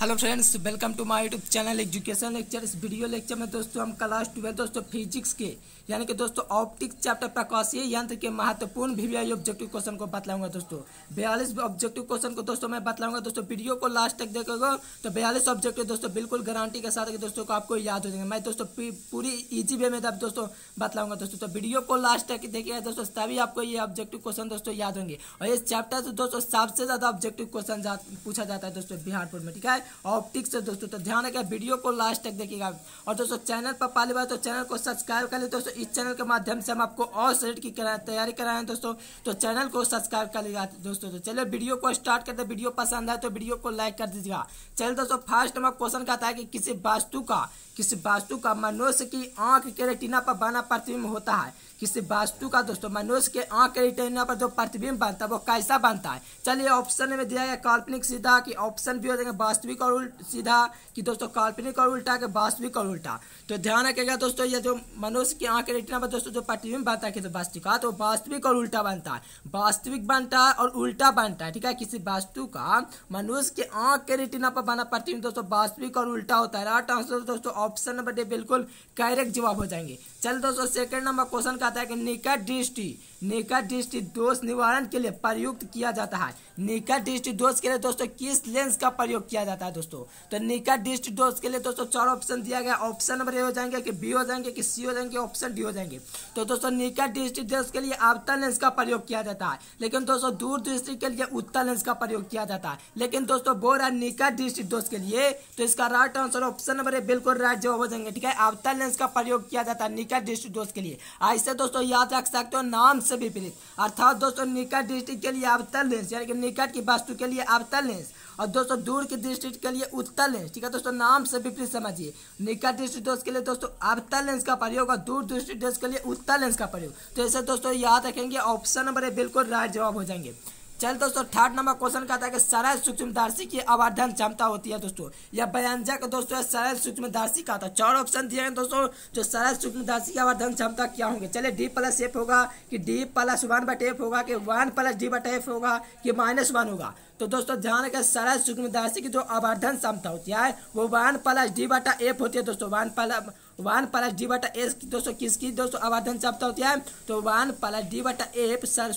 hello friends welcome to my YouTube channel education lecture इस video lecture में दोस्तों हम क्लास ट्वेल्व दोस्तों फिजिक्स के यानी कि दोस्तों ऑप्टिक्स चैप्टर प्रकाशीय यंत्र के महत्वपूर्ण वीवीआई ऑब्जेक्टिव क्वेश्चन को बतलाऊंगा दोस्तों बयालीस ऑब्जेक्टिव क्वेश्चन को दोस्तों मैं बतलाऊंगा दोस्तों वीडियो को लास्ट तक देखोगे तो बयालीस ऑब्जेक्टिव दोस्तों बिल्कुल गारंटी के साथ दोस्तों को आपको याद हो जाएंगे मैं दोस्तों पूरी ईजी वे में दोस्तों बतलाऊंगा दोस्तों तो वीडियो को लास्ट तक देखिएगा दोस्तों तभी आपको ये ऑब्जेक्टिव क्वेश्चन दोस्तों याद होंगे और इस चैप्टर से दोस्तों सबसे ज़्यादा ऑब्जेक्टिव क्वेश्चन पूछा जाता है दोस्तों बिहारपुर में ठीक है ऑप्टिक्स से दोस्तों तो ध्यान रखें वीडियो को लास्ट तक देखिएगा और दोस्तों चैनल पर पहली बार तो चैनल को सब्सक्राइब कर ले दोस्तों इस चैनल के माध्यम से हम आपको और सेट की तैयारी कराएं दोस्तों तो चैनल को सब्सक्राइब कर लीजिएगा दोस्तों तो चलिए वीडियो को स्टार्ट करते वीडियो पसंद आए तो वीडियो को लाइक कर दीजिएगा चलिए दोस्तों फर्स्ट नंबर क्वेश्चन का आता है कि किसी वास्तु का किसी वास्तु का मनुष्य की आंख के रेटिना पर बना प्रतिबिंब होता है किसी वास्तु का दोस्तों मनुष्य के आंख के रिटेना पर जो प्रतिबिंब बनता है वो कैसा बनता है चलिए ऑप्शन में दिया गया काल्पनिक सीधा कि ऑप्शन भी हो जाएगा वास्तविक और सीधा कि दोस्तों काल्पनिक और उल्टा के वास्तविक और उल्टा तो ध्यान रखेगा दोस्तों ये जो मनुष्य की आंख के रिटेना पर दोस्तों जो प्रतिबिंब बनता है वास्तविक का तो वास्तविक और उल्टा बनता है वास्तविक बनता है और उल्टा बनता है ठीक है किसी वास्तु का मनुष्य के आंख के रिटेना पर बना प्रतिबिंब दोस्तों वास्तविक और उल्टा होता है आंसर दोस्तों ऑप्शन नंबर डी बिल्कुल कैरेक्ट जवाब हो जाएंगे चल दोस्तों सेकंड नंबर क्वेश्चन का आता है कि निकट दृष्टि निकट दृष्टि दोष निवारण के लिए प्रयुक्त किया जाता है निकट दृष्टि दोष के लिए दोस्तों किस लेंस का प्रयोग किया जाता है दोस्तों तो निकट दृष्टि दोष के लिए दोस्तों चार ऑप्शन दिया गया ऑप्शन नंबर ए हो जाएंगे कि बी हो जाएंगे कि सी हो जाएंगे ऑप्शन डी हो जाएंगे तो दोस्तों निकट दृष्टि दोष के लिए आपता लेंस का प्रयोग किया जाता है लेकिन दोस्तों दूर दृष्टि के लिए उत्तर लेंस का प्रयोग किया जाता है लेकिन दोस्तों बोर है निकट दृष्टि दोष के लिए तो इसका right answer option number A बिल्कुल राइट जवाब हो जाएंगे ठीक है आपता लेंस का प्रयोग किया जाता है निकट दृष्टि दोष के लिए ऐसे दोस्तों याद रख सकते हो नाम से विपरीत अर्थात दोस्तों निकट डिस्ट्रिक्ट के लिए आपता लेंस यानी कि निकट की वस्तु के लिए अवतल लेंस और दोस्तों दूर की दृष्टि के लिए उत्तल लेंस ठीक है दोस्तों नाम से विपरीत समझिए निकट दृष्टि दोष के लिए दोस्तों अवतल लेंस का प्रयोग और दूर दृष्टि दोष के लिए उत्तल लेंस का प्रयोग तो ऐसे दोस्तों याद रखेंगे ऑप्शन नंबर ए बिल्कुल राइट जवाब हो जाएंगे चल दोस्तों थर्ड नंबर क्वेश्चन कहता है कि सरल सूक्ष्मदर्शी की आवर्धन क्षमता होती है दोस्तों यह व्यंजक दोस्तों सरल सूक्ष्मदर्शी का था चार ऑप्शन दिए हैं दोस्तों जो सरल सूक्ष्मदर्शी की आवर्धन क्षमता क्या होंगे चले डी प्लस एफ होगा कि डी प्लस वन बट एफ होगा कि वन प्लस डी बट एफ होगा कि माइनस वन होगा तो दोस्तों ध्यान रखें सरल सूक्ष्मदर्शी की जो आवर्धन क्षमता होती है वो वन प्लस डी बटा एफ होती है दोस्तों one plus one plus D बटा एस दोस्तों किसकी दोस्तों आवर्धन क्षमता होती है तो वन प्लस डी बटा एफ सरल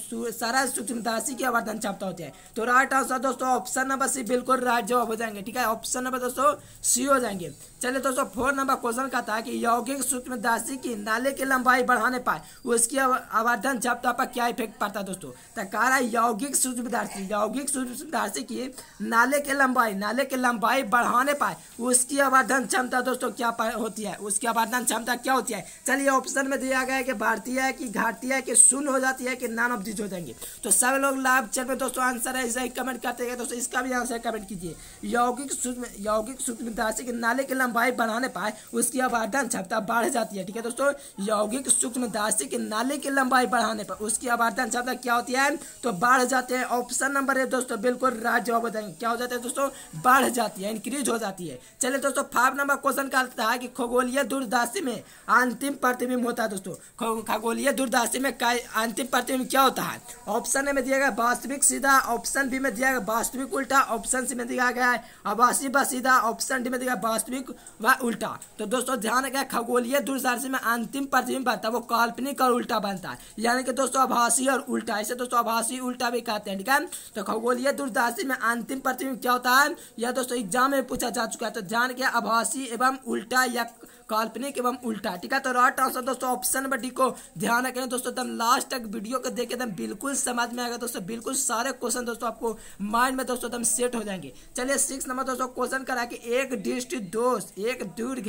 सूक्ष्म राशि की आवर्धन क्षमता होती है तो राइट आंसर दोस्तों ऑप्शन नंबर सी बिल्कुल राइट जवाब हो जाएंगे ठीक है ऑप्शन नंबर दोस्तों सी हो जाएंगे चलिए दोस्तों फोर नंबर क्वेश्चन का था कि यौगिक सूक्ष्म दासी की नाले की लंबाई बढ़ाने पर उसकी आवर्धन जब तक पर क्या इफेक्ट पड़ता है दोस्तों तो कह रहा है यौगिक सूक्ष्म दासी यौगिक सूक्ष्म दासी की नाले की लंबाई नाले की लंबाई बढ़ाने पर उसकी आवर्धन क्षमता दोस्तों क्या होती है उसकी आवर्धन क्षमता क्या होती है चलिए ऑप्शन में दिया गया है कि भारतीय है कि घाटती है कि शून्य हो जाती है कि नॉन ऑब्जिट हो जाएंगे तो सब लोग लाभ चल में दोस्तों आंसर है इसे कमेंट करते हैं दोस्तों इसका भी आंसर कमेंट कीजिए यौगिक सूक्ष्म यौगिक सूक्ष्म दासी के नाले के लंबाई बढ़ाने पाए उसकी आवर्धन क्षमता बढ़ जाती है ठीक है दोस्तों यौगिक सूक्ष्म दासी के नाले की लंबाई बढ़ाने पर उसकी आवर्धन क्षमता क्या होती है तो बढ़ जाते हैं ऑप्शन नंबर है दोस्तों बिल्कुल राज जवाब बताएंगे क्या हो जाता है दोस्तों बढ़ जाती है इंक्रीज हो जाती है चले दोस्तों फाइव नंबर क्वेश्चन का आता है कि खगोलीय दूरदासी में अंतिम प्रतिबिंब होता है दोस्तों खगोलीय दूरदासी में अंतिम प्रतिबिंब क्या होता है ऑप्शन ए में दिया गया वास्तविक सीधा ऑप्शन बी में दिया गया वास्तविक उल्टा ऑप्शन सी में दिया गया है अवासी व सीधा ऑप्शन डी में दिया गया वास्तविक व उल्टा तो दोस्तों ध्यान रखें खगोलीय दूरदर्शी में अंतिम प्रतिबिंब बनता है वो काल्पनिक और उल्टा बनता है यानी कि दोस्तों आभासी और उल्टा इसे दोस्तों आभासी उल्टा भी कहते हैं ठीक है तो खगोलीय दूरदर्शी में अंतिम प्रतिबिंब क्या होता है यह दोस्तों एग्जाम में पूछा जा चुका है तो ध्यान रखें आभासी एवं उल्टा या काल्पनिक एवं उल्टा ठीक है तो राइट आंसर दोस्तों ऑप्शन नंबर डी को ध्यान रखें दोस्तों एकदम लास्ट तक वीडियो को देखे एकदम बिल्कुल समझ में आएगा दोस्तों बिल्कुल सारे क्वेश्चन दोस्तों आपको माइंड में दोस्तों एकदम सेट हो जाएंगे चलिए सिक्स नंबर दोस्तों क्वेश्चन करा कि एक दृष्टि दोष एक दीर्घ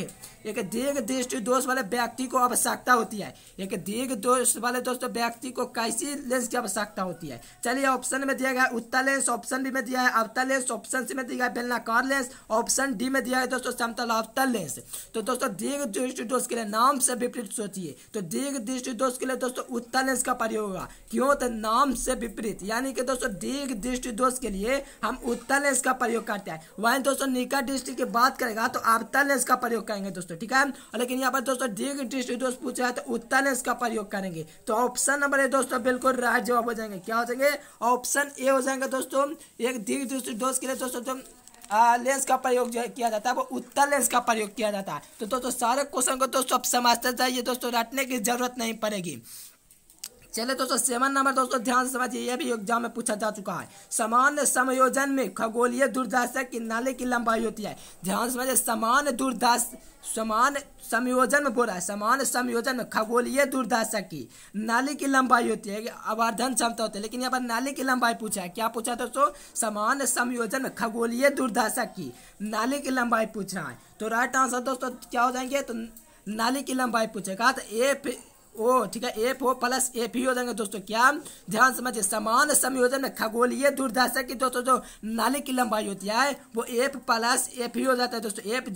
एक दीर्घ दृष्टि दोष वाले व्यक्ति को आवश्यकता होती है एक दीर्घ दोष वाले दोस्तों व्यक्ति को कैसी लेंस की आवश्यकता होती है चलिए ऑप्शन में दिया गया उत्तर लेंस ऑप्शन बी में दिया है अवतल लेंस ऑप्शन सी में दिया है बेलनाकार लेंस ऑप्शन डी में दिया है दोस्तों समतल अवतल लेंस तो दोस्तों दीर्घ दृष्टि दोष के लिए नाम से विपरीत सोचिए तो दीर्घ दृष्टि दोष के लिए दोस्तों उत्तर लेंस का प्रयोग होगा क्यों तो नाम से विपरीत यानी कि दोस्तों दीर्घ दृष्टि दोष के लिए हम उत्तर लेंस का प्रयोग करते हैं वहीं दोस्तों निकट दृष्टि की बात करेगा तो आपता लेंस का प्रयोग करेंगे दोस्तों ठीक है लेकिन यहाँ पर दोस्तों दीर्घ दृष्टि दोष पूछा है तो उत्ता लेंस का प्रयोग करेंगे तो ऑप्शन नंबर ए दोस्तों बिल्कुल राइट जवाब हो जाएंगे क्या हो जाएंगे ऑप्शन ए हो जाएंगे दोस्तों एक दीर्घ दृष्टि दोष के लिए दोस्तों तो लेंस का प्रयोग जो किया जाता है वो उत्तर लेंस का प्रयोग किया जाता है तो दोस्तों सारे क्वेश्चन को दोस्तों आप समझते जाइए दोस्तों रटने की जरूरत नहीं पड़ेगी चले दोस्तों सेवन नंबर दोस्तों ध्यान से समझिए यह भी एग्जाम में पूछा जा चुका है सामान्य समयोजन में खगोलीय दूरदर्शा की नाले की लंबाई होती है ध्यान से समझिए समान दूरदर्श समान संयोजन में बोला है समान संयोजन में खगोलीय दूरदर्शा की नाली की लंबाई होती है आवर्धन क्षमता होती है लेकिन यहाँ पर नाली की लंबाई पूछा है क्या पूछा दोस्तों समान संयोजन में खगोलीय दूरदर्शा की नाली की लंबाई पूछ रहा है तो राइट आंसर दोस्तों क्या हो जाएंगे तो नाली की लंबाई पूछेगा तो ए ओ ठीक है एफ ओ प्लस एफ ही हो जाएंगे दोस्तों क्या ध्यान समझिए समान संयोजन में खगोलीय दूरदर्शक की दोस्तों जो नाली की लंबाई होती है वो एफ प्लस एफ ही हो जाता है दोस्तों F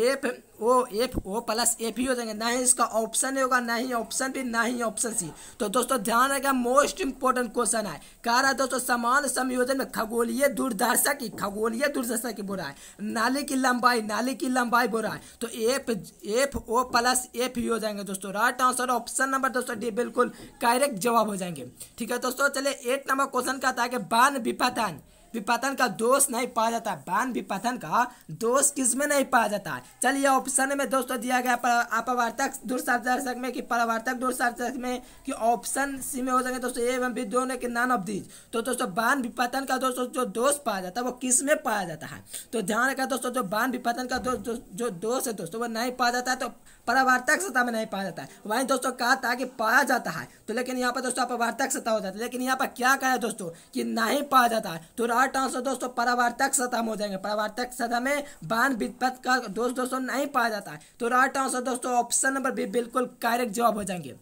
F O F O plus F ही हो जाएंगे ना ही इसका ऑप्शन होगा ना ही ऑप्शन भी ना ही ऑप्शन सी तो दोस्तों ध्यान रखें मोस्ट इंपोर्टेंट क्वेश्चन है कह रहा है दोस्तों समान संयोजन में खगोलीय दूरदर्शा की खगोलीय दूरदर्शा की बोरा है नाली की लंबाई नाली की लंबाई बोरा है तो F F O plus F ही हो जाएंगे दोस्तों राइट आंसर ऑप्शन नंबर दोस्तों डी बिल्कुल करेक्ट जवाब हो जाएंगे ठीक है दोस्तों चलिए एट नंबर क्वेश्चन का था कि बान विपतन विपतन का दोष नहीं पाया जाता है बान विपतन का दोष किसमें नहीं पाया जाता है चलिए ऑप्शन में दोस्तों दिया गया अपवर्तक दूरदर्शक में कि परवर्तक दूरदर्शक में कि ऑप्शन सी में हो सके दोस्तों एवं भी दोनों के नान ऑफ दीज तो दोस्तों बान विपतन का दोस्तों जो दोष पाया जाता है वो किस में पाया जाता है तो ध्यान रखा दोस्तों जो बान विपतन का दोष जो दोष है दोस्तों वो नहीं पाया जाता है तो परावर्तक सतह में नहीं पाया जाता है वहीं दोस्तों कहा था कि पाया जाता है तो लेकिन यहाँ पर दोस्तों अपवर्तक सतह हो जाता है लेकिन यहाँ पर क्या कहा दोस्तों कि नहीं पाया जाता है तो राइट आंसर दोस्तों परावर्तक सतह में हो जाएंगे परावर्तक सतह में बान विपत का दोस्त दोस्तों नहीं पाया जाता है तो राइट आंसर दोस्तों ऑप्शन नंबर बी बिल्कुल करेक्ट जवाब हो जाएंगे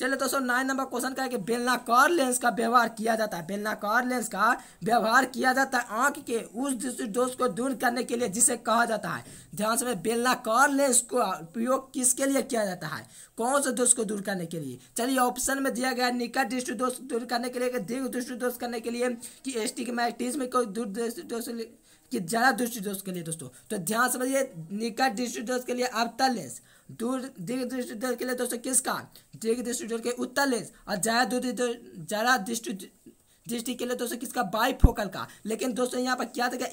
चलिए दोस्तों नाइन नंबर क्वेश्चन का है कि बेलनाकार लेंस का व्यवहार किया जाता है बेलनाकार लेंस का व्यवहार किया जाता है आंख के उस दोष को दूर करने के लिए जिसे कहा जाता है ध्यान से बेलनाकार लेंस को उपयोग किसके लिए किया जाता है कौन से दोष को दूर करने के लिए चलिए ऑप्शन में दिया गया निकट दृष्टि दोष दूर करने के लिए दीर्घ दृष्टि दोष करने के लिए कि एस्टिग्मैटिज्म को दूर दोष कि ज़्यादा दृष्टि दोष के लिए दोस्तों तो ध्यान समझिए निकट दृष्टि दोष के लिए अवतल लेंस दूर दीर्घ के लिए दोस्तों किसका दीर्घ दृष्टि के उत्तर लेंस और ज्यादा दूर दृष्टि दृष्टि के लिए दोस्तों किसका बाई फोकल का लेकिन दोस्तों यहाँ पर क्या था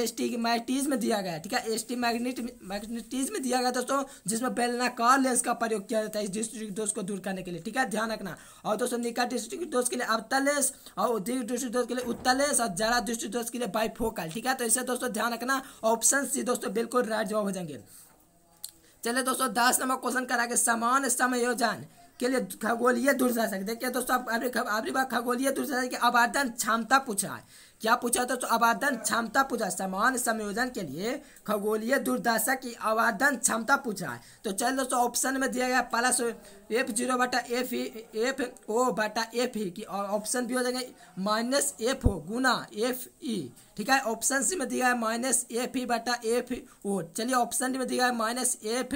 एस टी में दिया गया ठीक है एस टी मैग्नेट में दिया गया दोस्तों जिसमें बेलनाकार लेंस का प्रयोग किया जाता है इस दृष्टि दोष को दूर करने के लिए ठीक है ध्यान रखना और दोस्तों निकट डिस्ट्रिक्ट दोष के लिए अवतल लेंस और दीर्घ दृष्टि दोष के लिए उत्तर लेंस और जरा दृष्टि दोष के लिए बाई ठीक है तो इसे दोस्तों ध्यान रखना ऑप्शन सी दोस्तों बिल्कुल राइट जवाब हो जाएंगे चले दोस्तों दस नंबर क्वेश्चन करा के समान समयोजन के लिए खगोलीय दूरदर्शक देखिए दोस्तों आप अगली बार खगोलीय दूरदर्शक की आवादन क्षमता पूछा है क्या पूछा दोस्तों आवादन क्षमता पूछा समान समयोजन के लिए खगोलीय दूरदर्शक की आवादन क्षमता पूछा है तो चलिए दोस्तों ऑप्शन में दिया गया प्लस एफ जीरो बटा एफ ई एफ ओ बटा एफ ई e की ऑप्शन भी हो जाएगा माइनस एफ ओ गुना एफ ई e, ठीक है ऑप्शन सी में दिया है माइनस एफ ई बटा एफ ओ चलिए ऑप्शन डी में दिया है minus F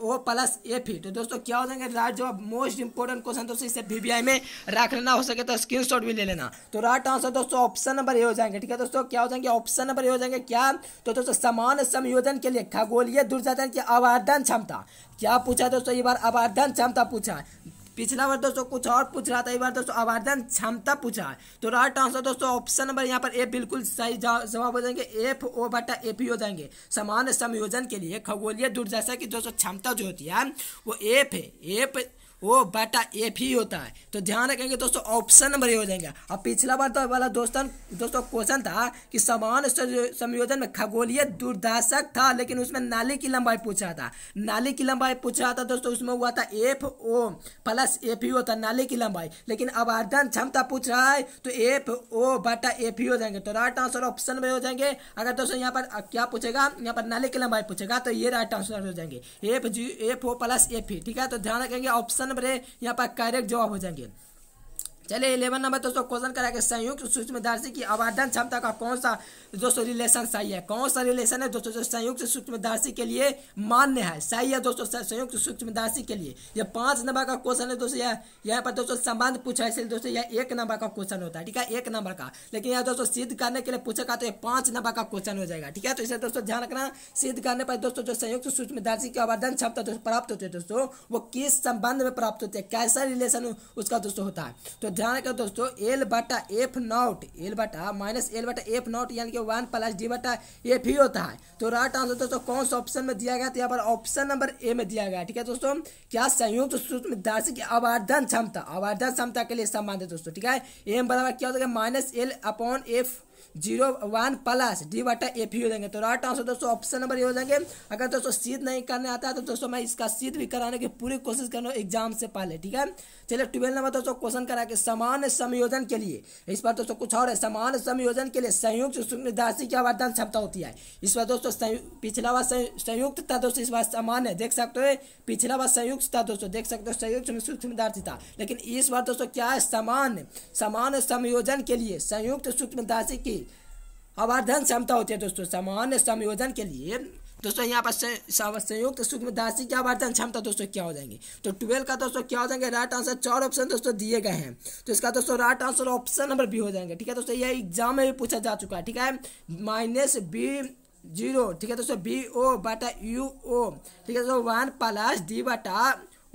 O plus F E तो दोस्तों क्या हो जाएंगे राइट जवाब मोस्ट इंपोर्टेंट क्वेश्चन दोस्तों इसे वी में रख लेना हो सके तो स्क्रीन भी ले लेना तो राइट आंसर दोस्तों ऑप्शन नंबर ए हो जाएंगे ठीक है दोस्तों क्या हो जाएंगे ऑप्शन नंबर ए हो जाएंगे क्या तो दोस्तों समान संयोजन के लिए खगोलीय दुर्जाधन की आवर्धन क्षमता क्या पूछा दोस्तों ये बार आवर्धन क्षमता पूछा है पिछला बार दोस्तों कुछ और पूछ रहा था ये बार दोस्तों आवर्धन क्षमता पूछा है तो राइट आंसर दोस्तों ऑप्शन नंबर यहाँ पर ए बिल्कुल सही जवाब हो जाएंगे एफ ओ बटा ए पी हो जाएंगे सामान्य संयोजन के लिए खगोलीय दूर की दोस्तों क्षमता जो होती है वो एफ है एफ वो बेटा ए भी होता है तो ध्यान रखेंगे दोस्तों ऑप्शन नंबर ये हो जाएगा अब पिछला बार तो वाला दोस्तों दोस्तों क्वेश्चन था कि समान संयोजन में खगोलीय दूरदर्शक था लेकिन उसमें नाली की लंबाई पूछा था नाली की लंबाई पूछ रहा था दोस्तों उसमें हुआ था F O plus A P O था नाली की लंबाई लेकिन अब आर्दन क्षमता पूछ रहा है तो एफ ओ बटा ए पी हो जाएंगे तो राइट आंसर ऑप्शन में हो जाएंगे अगर दोस्तों यहाँ पर क्या पूछेगा यहाँ पर नाली की लंबाई पूछेगा तो ये राइट आंसर हो जाएंगे F G F O plus A P ठीक है तो ध्यान रखेंगे ऑप्शन नंबर है यहाँ पर करेक्ट जवाब हो जाएंगे चलिए इलेवन नंबर दोस्तों क्वेश्चन करा के संयुक्त सूक्ष्मदर्शी की आवर्धन क्षमता का कौन सा दोस्तों रिलेशन सही है कौन सा रिलेशन है दोस्तों जो संयुक्त सूक्ष्मदर्शी के लिए मान्य है सही है दोस्तों संयुक्त सूक्ष्मदर्शी के लिए ये पांच नंबर का क्वेश्चन है दोस्तों यहाँ पर दोस्तों संबंध पूछा इसलिए दोस्तों यह एक नंबर का क्वेश्चन होता है ठीक है एक नंबर का लेकिन यहाँ दोस्तों सिद्ध करने के लिए पूछेगा तो यह पांच नंबर का क्वेश्चन हो जाएगा ठीक है तो इसे दोस्तों ध्यान रखना सिद्ध करने पर दोस्तों जो संयुक्त सूक्ष्मदर्शी की आवर्धन क्षमता प्राप्त होती है दोस्तों वो किस संबंध में प्राप्त होती है कैसा रिलेशन उसका दोस्तों होता है तो ध्यान रखो दोस्तों एल बटा एफ नॉट एल बटा माइनस एल बटा एफ नॉट यानी कि वन प्लस डी बटा एफ ही होता है तो राइट आंसर दोस्तों कौन सा ऑप्शन में दिया गया तो यहाँ पर ऑप्शन नंबर ए में दिया गया ठीक है दोस्तों क्या संयुक्त सूत्र में धारसी की आवर्धन क्षमता अवर्धन क्षमता के लिए है दोस्तों ठीक है एम बराबर क्या होता है minus L upon F zero one plus D वाटा एफ ही हो जाएंगे तो राइट आंसर दोस्तों ऑप्शन नंबर ये हो जाएंगे अगर दोस्तों सीध नहीं करने आता है तो दोस्तों मैं इसका सीध भी कराने की पूरी कोशिश कर रहा हूँ एग्जाम से पहले ठीक है चलिए ट्वेल्व नंबर दोस्तों क्वेश्चन करा के समान संयोजन के लिए इस बार दोस्तों कुछ और है समान संयोजन के लिए संयुक्त राशि की आवर्धन क्षमता होती है इस बार दोस्तों पिछला बार संयुक्त था दोस्तों इस बार समान है देख सकते हो पिछला बार संयुक्त था दोस्तों देख सकते हो संयुक्त में राशि था लेकिन इस बार दोस्तों क्या है समान समान संयोजन के लिए संयुक्त सूक्ष्म राशि की अवर्धन क्षमता होती है दोस्तों सामान्य संयोजन के लिए दोस्तों यहाँ पर संयुक्त सूक्ष्म दासी की आवर्तन क्षमता दोस्तों क्या हो जाएंगे तो ट्वेल्व का दोस्तों क्या हो जाएंगे राइट आंसर चार ऑप्शन दोस्तों दिए गए हैं तो इसका दोस्तों right answer option number B हो जाएंगे ठीक है दोस्तों ये एग्जाम में भी पूछा जा चुका है ठीक है माइनस बी जीरो ठीक है दोस्तों बी ओ बटा यू ओ ठीक है दोस्तों वन प्लस डी बटा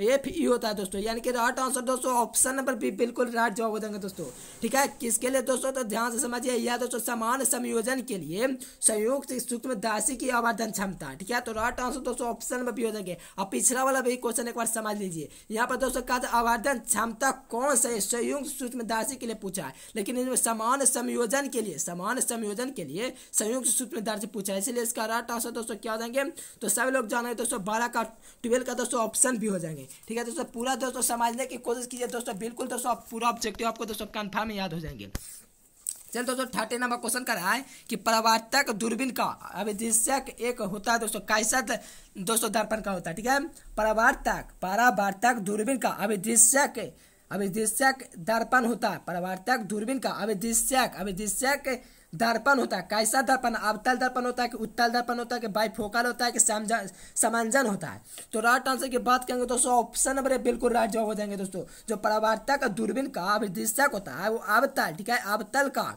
ये ई होता है दोस्तों यानी कि राइट आंसर दोस्तों ऑप्शन नंबर बी बिल्कुल राइट जवाब हो जाएंगे दोस्तों ठीक है किसके लिए दोस्तों तो ध्यान से समझिए यह दोस्तों समान संयोजन के लिए संयुक्त सूक्ष्म दासी की आवर्धन क्षमता ठीक है तो राइट आंसर दोस्तों ऑप्शन नंबर बी हो जाएंगे अब पिछड़ा वाला भी क्वेश्चन एक बार समझ लीजिए यहाँ पर दोस्तों कहा था आवर्धन क्षमता कौन सा संयुक्त सूक्ष्म दासी के लिए पूछा है लेकिन इसमें समान संयोजन के लिए समान संयोजन के लिए संयुक्त सूक्ष्म दासी पूछा है इसलिए इसका राइट आंसर दोस्तों क्या हो जाएंगे तो सभी लोग जानेंगे दोस्तों बारह का ट्वेल्व का दोस्तों ऑप्शन भी हो जाएंगे ठीक है दोस्तों पूरा दोस्तों समझने की कोशिश कीजिए दोस्तों बिल्कुल दोस्तों आप पूरा ऑब्जेक्टिव आपको दोस्तों कन्फर्म याद हो जाएंगे चल दोस्तों थर्टी नंबर क्वेश्चन कर रहा है कि प्रवर्तक दूरबीन का अभिदेशक एक होता है दोस्तों कैसा दोस्तों दर्पण का होता है ठीक है प्रवर्तक परावर्तक दूरबीन का अभिदेशक अभिदेशक दर्पण होता है प्रवर्तक दूरबीन का अभिदेशक अभिदेशक दर्पण होता है कैसा दर्पण अवतल दर्पण होता है कि उत्तल दर्पण होता है कि बाइफोकल होता है कि समंजन होता है तो राइट आंसर की बात करेंगे दोस्तों ऑप्शन नंबर बिल्कुल राइट जवाब हो जाएंगे दोस्तों जो परावर्तक दूरबीन का अभिदृशक होता है वो अवतल ठीक है अवतल का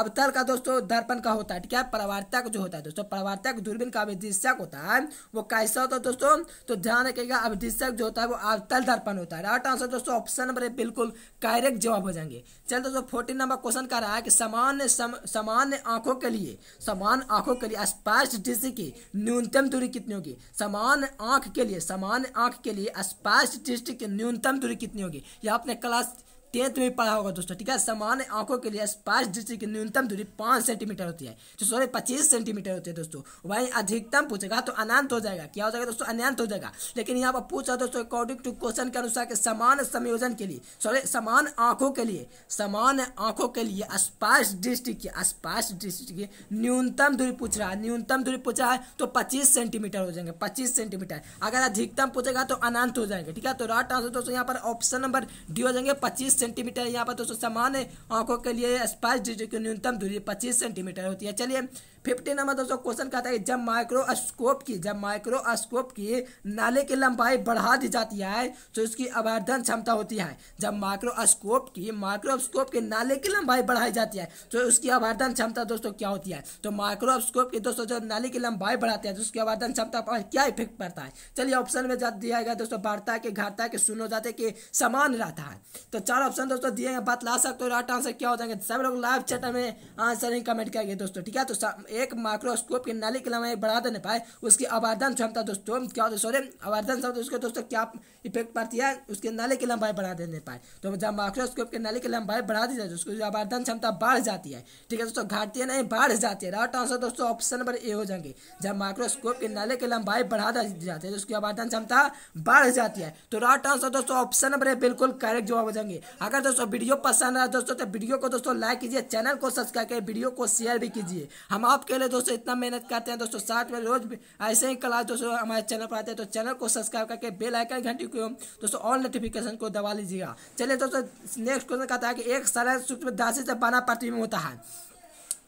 अवतल का दोस्तों दर्पण का होता है ठीक है प्रवार्तक जो होता है दोस्तों प्रवार्तक दूरबीन का अभिदृशक होता है वो कैसा होता है दोस्तों तो ध्यान रखिएगा अभिदृशक जो होता है वो अवतल दर्पण होता है राइट आंसर दोस्तों ऑप्शन नंबर बिल्कुल करेक्ट जवाब हो जाएंगे चल दोस्तों फोर्टीन नंबर क्वेश्चन कर रहा है कि सामान्य सम, सामान्य आंखों के लिए समान आंखों के लिए स्पष्ट दृष्टि की न्यूनतम दूरी कितनी होगी समान आंख के लिए समान आंख के लिए स्पष्ट दृष्टि की न्यूनतम दूरी कितनी होगी यह अपने क्लास टेंथ में पढ़ा होगा दोस्तों ठीक है सामान्य आंखों के लिए स्पर्श दृष्टि की न्यूनतम दूरी पांच सेंटीमीटर होती है तो सॉरी पच्चीस सेंटीमीटर होती है दोस्तों वहीं अधिकतम पूछेगा तो अनंत हो जाएगा क्या हो जाएगा दोस्तों अनंत हो जाएगा लेकिन यहाँ पर पूछा दोस्तों अकॉर्डिंग टू क्वेश्चन के अनुसार के समान संयोजन के लिए सॉरी समान आंखों के लिए समान आंखों के लिए स्पर्श दृष्टि की स्पर्श दृष्टि की न्यूनतम दूरी पूछ रहा है न्यूनतम दूरी पूछ रहा है तो पच्चीस सेंटीमीटर हो जाएंगे पच्चीस सेंटीमीटर अगर अधिकतम पूछेगा तो अनंत हो जाएंगे ठीक है तो राइट आंसर दोस्तों यहाँ पर ऑप्शन नंबर डी हो जाएंगे पच्चीस सेंटीमीटर यहाँ पर दोस्तों समान आंखों के लिए स्पाइस की न्यूनतम दूरी पच्चीस सेंटीमीटर होती है चलिए फिफ्टी नंबर दोस्तों क्वेश्चन कहता है जब माइक्रोस्कोप की जब माइक्रोस्कोप की नाले की लंबाई बढ़ा दी जाती है तो इसकी अवर्धन क्षमता होती है जब माइक्रोस्कोप की माइक्रोस्कोप के नाले की लंबाई बढ़ाई जाती है तो उसकी अवर्धन क्षमता दोस्तों क्या होती है तो माइक्रोस्कोप की दोस्तों जब नाले की लंबाई बढ़ाते हैं तो उसकी अवर्धन क्षमता पर क्या इफेक्ट पड़ता है चलिए ऑप्शन में दिया गया दोस्तों बढ़ता के घाटता के सुनो जाते कि समान रहता है तो चार ऑप्शन दोस्तों दिए गए बात ला सकते हो राइट आंसर क्या हो जाएंगे सब लोग लाइव चैट में आंसर ही कमेंट करेंगे दोस्तों ठीक है तो एक माइक्रोस्कोप की नाली के लंबाई बढ़ा देने पाए उसकी आवर्धन क्षमता दोस्तों क्या होता सॉरी आवर्धन क्षमता उसके दोस्तों क्या इफेक्ट पड़ती है उसके नाली की लंबाई बढ़ा देने पाए तो जब माइक्रोस्कोप के नाली की लंबाई बढ़ा दी जाए तो उसकी आवर्धन क्षमता बढ़ जाती है ठीक है दोस्तों घाटती नहीं बढ़ जाती है राइट आंसर दोस्तों ऑप्शन नंबर ए हो जाएंगे जब माइक्रोस्कोप के नाले की लंबाई बढ़ा दी जाती है तो उसकी आवर्धन क्षमता बढ़ जाती है तो राइट आंसर दोस्तों ऑप्शन नंबर ए बिल्कुल करेक्ट जवाब हो जाएंगे अगर दोस्तों वीडियो पसंद आया दोस्तों तो वीडियो को दोस्तों लाइक कीजिए चैनल को सब्सक्राइब करिए वीडियो को शेयर भी कीजिए हम आप आपके लिए दोस्तों इतना मेहनत करते हैं दोस्तों साठ में रोज ऐसे ही क्लास दोस्तों हमारे चैनल पर आते हैं तो चैनल को सब्सक्राइब करके बेल आइकन घंटी को दोस्तों ऑल नोटिफिकेशन को दबा लीजिएगा चलिए दोस्तों नेक्स्ट क्वेश्चन कहता है कि एक सरल सूत्र दासी से बना प्रतिबिंब होता है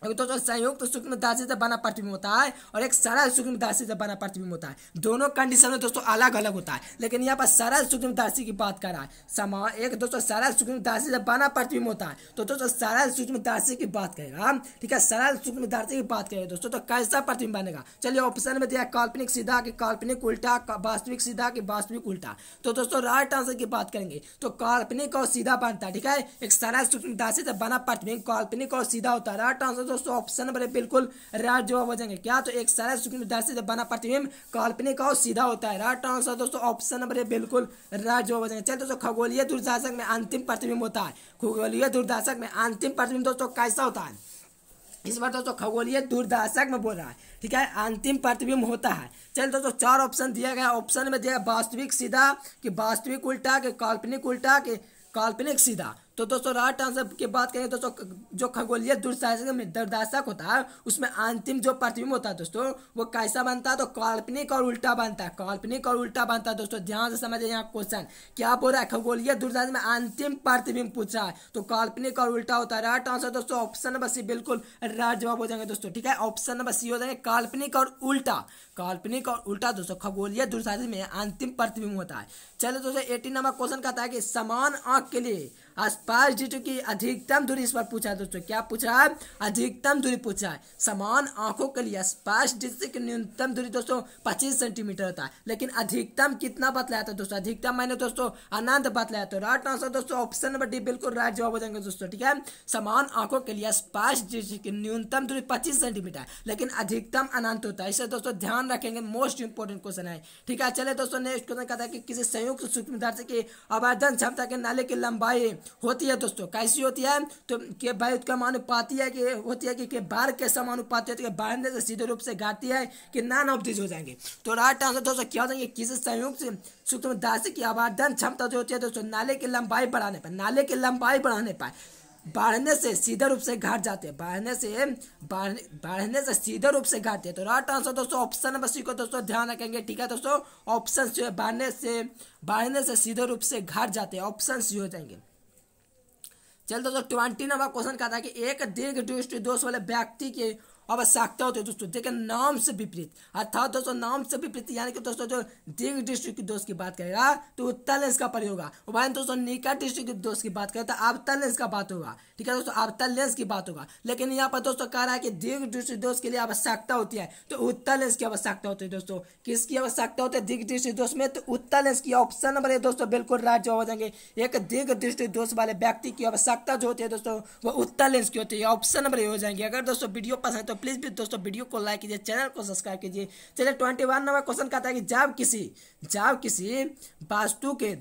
तो दोस्तों संयुक्त तो सूक्ष्म दासी से बना प्रतिबिंब होता है और एक सरल सूक्ष्म दासी से बना प्रतिबिंब होता है दोनों कंडीशन में दोस्तों अलग अलग होता है लेकिन यहाँ पर सरल सूक्ष्म दासी की बात कर रहा है समान एक दोस्तों सरल सूक्ष्म दासी से बना प्रतिबिंब होता है तो दोस्तों सरल सूक्ष्म दासी की बात करेगा ठीक है सरल सूक्ष्म दासी की बात करें दोस्तों तो कैसा प्रतिबिंब बनेगा चलिए ऑप्शन में दिया काल्पनिक सीधा की काल्पनिक उल्टा वास्तविक सीधा की वास्तविक उल्टा तो दोस्तों राइट आंसर की बात करेंगे तो काल्पनिक और सीधा बनता है ठीक है एक सरल सूक्ष्म दासी से बना प्रतिबिंब काल्पनिक और सीधा होता है राइट आंसर दोस्तों ऑप्शन नंबर है बिल्कुल राइट जवाब हो जाएंगे क्या तो एक सरस दर्शी जब बना प्रतिबिंब काल्पनिक और सीधा होता है राइट आंसर दोस्तों ऑप्शन नंबर है बिल्कुल राइट जवाब हो जाएंगे चलिए दोस्तों खगोलीय दुर्दशक में अंतिम प्रतिबिंब होता है खगोलीय दुर्दशक में अंतिम प्रतिबिंब दोस्तों कैसा होता है इस बार दोस्तों खगोलीय दुर्दशक में बोल रहा है ठीक है अंतिम प्रतिबिंब होता है चलिए दोस्तों चार ऑप्शन दिया गया ऑप्शन में दिया वास्तविक सीधा कि वास्तविक उल्टा कि काल्पनिक उल्टा कि काल्पनिक सीधा तो दोस्तों राइट आंसर की बात करें दोस्तों जो खगोलीय दूरदर्शक में दुर्दाशक होता है उसमें अंतिम जो प्रतिबिंब होता है दोस्तों वो कैसा बनता है तो काल्पनिक और उल्टा बनता है काल्पनिक और उल्टा बनता है दोस्तों ध्यान से समझे यहाँ क्वेश्चन क्या बोल रहा है खगोलीय दूरदर्शक में अंतिम प्रतिबिंब पूछा है तो काल्पनिक और उल्टा होता है राइट आंसर दोस्तों ऑप्शन नंबर सी बिल्कुल राइट जवाब हो जाएंगे दोस्तों ठीक है ऑप्शन नंबर सी हो जाएंगे काल्पनिक और उल्टा काल्पनिक और उल्टा दोस्तों खगोलीय दुर्शासन में अंतिम प्रतिबिंब होता है चलो दोस्तों एटीन नंबर क्वेश्चन कहता है कि समान आंख के लिए स्पर्श डिटू की अधिकतम दूरी इस बार पूछा है दोस्तों क्या पूछा है अधिकतम दूरी पूछा है समान आंखों के लिए स्पर्श डिटू की न्यूनतम दूरी दोस्तों पच्चीस सेंटीमीटर होता है लेकिन अधिकतम कितना बतलाया था दोस्तों अधिकतम मैंने दोस्तों अनंत बतलाया था राइट आंसर दोस्तों ऑप्शन नंबर डी बिल्कुल राइट जवाब हो जाएंगे दोस्तों ठीक है समान आंखों के लिए स्पर्श डिटू की न्यूनतम दूरी पच्चीस सेंटीमीटर है लेकिन अधिकतम अनंत होता है इसे दोस्तों ध्यान रखेंगे मोस्ट इंपोर्टेंट क्वेश्चन है ठीक है चले दोस्तों नेक्स्ट क्वेश्चन कहता है कि किसी संयुक्त सूक्ष्म की आवर्धन क्षमता के नाले की लंबाई होती है दोस्तों कैसी होती है तो के भाई उसका मानुपाती है कि होती है कि के बार कैसा मानुपाती होती है बांधने से तो सीधे रूप से गाती है कि नान ऑफ दिस हो जाएंगे तो राइट आंसर तो दोस्तों क्या हो जाएंगे किस संयुक्त सूक्ष्म दासी की आवादन क्षमता जो होती है दोस्तों नाले की लंबाई बढ़ाने पर नाले की लंबाई बढ़ाने पर बढ़ने से सीधे रूप से घाट जाते हैं बढ़ने से बढ़ने से सीधे रूप से घाटते हैं तो राइट आंसर तो दोस्तों ऑप्शन नंबर सी को दोस्तों ध्यान रखेंगे ठीक है दोस्तों ऑप्शन जो बढ़ने से बढ़ने से सीधे रूप से घाट जाते हैं ऑप्शन सी हो जाएंगे चल दोस्तों ट्वेंटी नंबर क्वेश्चन कहता है कि एक दीर्घ दृष्टि दोष वाले व्यक्ति के आवश्यकता होती है दोस्तों देखिए नाम से विपरीत अर्थात दोस्तों नाम से विपरीत यानी कि दोस्तों जो दीर्घ डिस्ट्रिक्ट दोष की बात करेगा तो तल का प्रयोग होगा दोस्तों निकट डिस्ट्रिक्ट दोष की बात करें तो तल लेंस का बात होगा ठीक है दोस्तों तल लेंस की बात होगा लेकिन यहाँ पर दोस्तों कह रहा है कि दीर्घ दृष्टि दोष के लिए आवश्यकता होती है तो उत्तर लेंस की आवश्यकता होती है दोस्तों किसकी आवश्यकता होती है दीर्घ दृष्टि दोष में तो उत्तर लेंस की ऑप्शन नंबर है दोस्तों बिल्कुल राइट जवाब हो जाएंगे एक दीर्घ दृष्टि दोष वाले व्यक्ति की आवश्यकता जो होती है दोस्तों वो उत्तर लेंस की होती है ऑप्शन नंबर हो जाएंगे अगर दोस्तों वीडियो पसंद तो प्लीज़ भी दोस्तों वीडियो को लाइक कीजिए चैनल को सब्सक्राइब कीजिए चलिए ट्वेंटी वन नंबर क्वेश्चन कहता है कि जब किसी जब किसी वास्तु के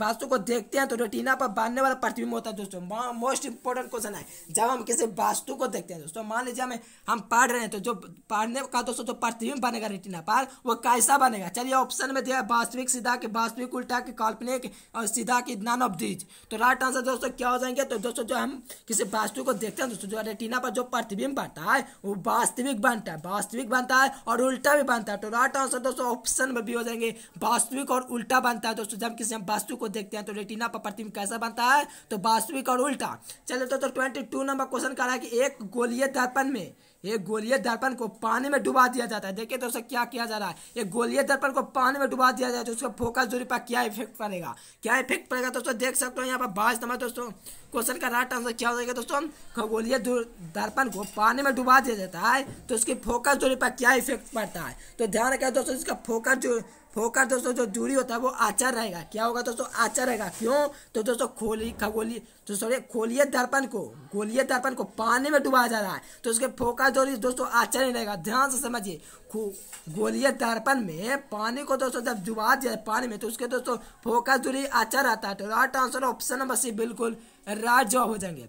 वास्तु को देखते हैं तो रेटिना पर बांधने वाला प्रतिबिंब होता है दोस्तों मोस्ट इंपॉर्टेंट क्वेश्चन है जब हम किसी वास्तु को देखते हैं दोस्तों मान लीजिए हमें हम पढ़ रहे हैं तो जो पढ़ने का दोस्तों जो प्रतिबिंब बनेगा रेटिना पर वो कैसा बनेगा चलिए ऑप्शन में दिया वास्तविक सीधा के वास्तविक उल्टा के काल्पनिक और सीधा की नॉन ऑफ दीज तो राइट आंसर दोस्तों क्या हो जाएंगे तो दोस्तों जो हम किसी वास्तु को देखते हैं दोस्तों जो रेटिना पर जो प्रतिबिंब बनता है वो वास्तविक बनता है वास्तविक बनता है और उल्टा भी बनता है तो राइट आंसर दोस्तों ऑप्शन में भी हो जाएंगे वास्तविक और उल्टा बनता है दोस्तों जब किसी हम वास्तु को देखते हैं तो रेटिना पर प्रतिबिंब कैसा बनता है तो वास्तविक और उल्टा चले तो ट्वेंटी तो टू नंबर क्वेश्चन कह रहा है कि एक गोलीय दर्पण में एक गोलीय दर्पण को पानी में डुबा दिया जाता है देखिए दोस्तों क्या किया जा रहा है एक गोलीय दर्पण को पानी में डुबा दिया जाए तो उसका फोकस दूरी पर क्या इफेक्ट पड़ेगा क्या इफेक्ट पड़ेगा दोस्तों देख सकते हो यहाँ पर बाईस नंबर दोस्तों क्वेश्चन का राइट आंसर क्या हो जाएगा दोस्तों खगोलीय दर्पण को पानी में डुबा दिया जाता है तो उसकी फोकस दूरी पर क्या इफेक्ट पड़ता है तो ध्यान रखें दोस्तों इसका फोकस जो होकर दोस्तों जो दूरी होता है वो आचार रहेगा क्या होगा दोस्तों आचार रहेगा क्यों तो दोस्तों खोली खगोली तो सॉरी खोलिए दर्पण को गोलिए दर्पण को पानी में डुबा जा रहा है तो उसके फोकस दूरी दोस्तों आचार नहीं रहेगा ध्यान से समझिए गोलिए दर्पण में पानी को दोस्तों जब डुबा जाए पानी में तो उसके दोस्तों फोकस दूरी आचार आता है तो right answer option number C बिल्कुल राइट जवाब हो जाएंगे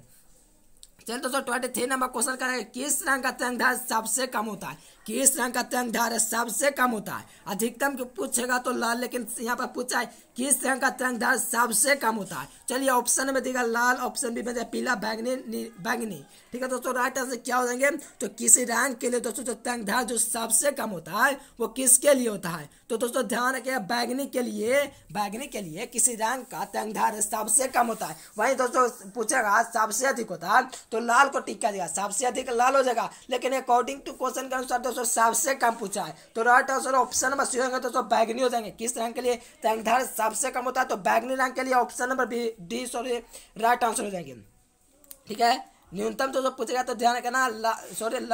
चलिए दोस्तों ट्वेंटी थ्री नंबर क्वेश्चन करेंगे किस रंग का तिरंगा सबसे कम होता है किस रंग का तिरंग धार सबसे कम होता है अधिकतम पूछेगा तो लाल लेकिन यहाँ पर पूछा है किस रंग का तिरंग धार सबसे कम होता है चलिए ऑप्शन में देगा लाल ऑप्शन भी में पीला बैगनी बैगनी ठीक है दोस्तों राइट आंसर क्या हो जाएंगे तो किसी रंग के लिए दोस्तों जो तिरंग धार जो सबसे कम होता है वो किसके लिए होता है तो दोस्तों ध्यान रखिएगा बैगनी के लिए बैगनी के लिए किसी रंग का तिरंग धार सबसे कम होता है वहीं दोस्तों पूछेगा सबसे अधिक होता है तो लाल को टिक्का देगा सबसे अधिक लाल हो जाएगा लेकिन अकॉर्डिंग टू क्वेश्चन के अनुसार दोस्तों दोस्तों सबसे कम पूछा है तो right answer option number C होंगे दोस्तों बैगनी हो जाएंगे किस रंग के लिए तंगधार सबसे कम होता है तो बैगनी रंग के लिए option number B D sorry right answer हो जाएंगे ठीक है न्यूनतम दोस्तों पूछेगा तो ध्यान रखना सॉरी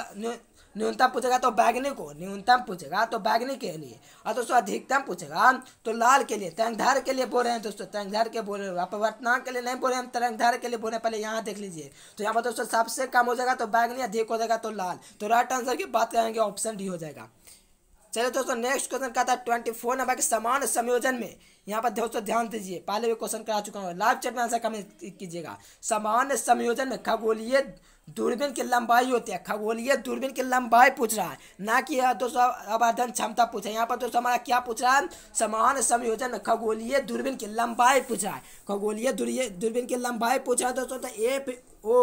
न्यूनतम पूछेगा तो बैगनी को न्यूनतम पूछेगा तो बैगनी के लिए और दोस्तों अधिकतम पूछेगा तो लाल के लिए तरंगधार के लिए बोल रहे हैं दोस्तों तरंगधार के बोल रहे हो आप वर्तमान के लिए नहीं बोल रहे हम तरंगधार के लिए बोल रहे हैं पहले यहाँ देख लीजिए तो यहाँ पर दोस्तों सबसे कम हो जाएगा तो बैगनी अधिक हो जाएगा तो लाल तो राइट आंसर की बात करेंगे ऑप्शन डी हो जाएगा चलिए दोस्तों नेक्स्ट क्वेश्चन कहता है ट्वेंटी फोर नंबर के समान संयोजन में यहाँ पर दोस्तों ध्यान दीजिए पहले भी क्वेश्चन करा चुका हूँ लाइव चैट में आंसर कमेंट कीजिएगा सामान्य संयोजन में खगोलीय दूरबीन की लंबाई होती है खगोलीय दूरबीन की लंबाई पूछ रहा है ना कि दोस्तों आवर्धन क्षमता पूछ रहा है यहाँ पर दोस्तों हमारा क्या पूछ रहा है समान संयोजन में खगोलीय दूरबीन की लंबाई पूछ रहा है खगोलीय दूरबीन की लंबाई पूछ रहा है दोस्तों तो A O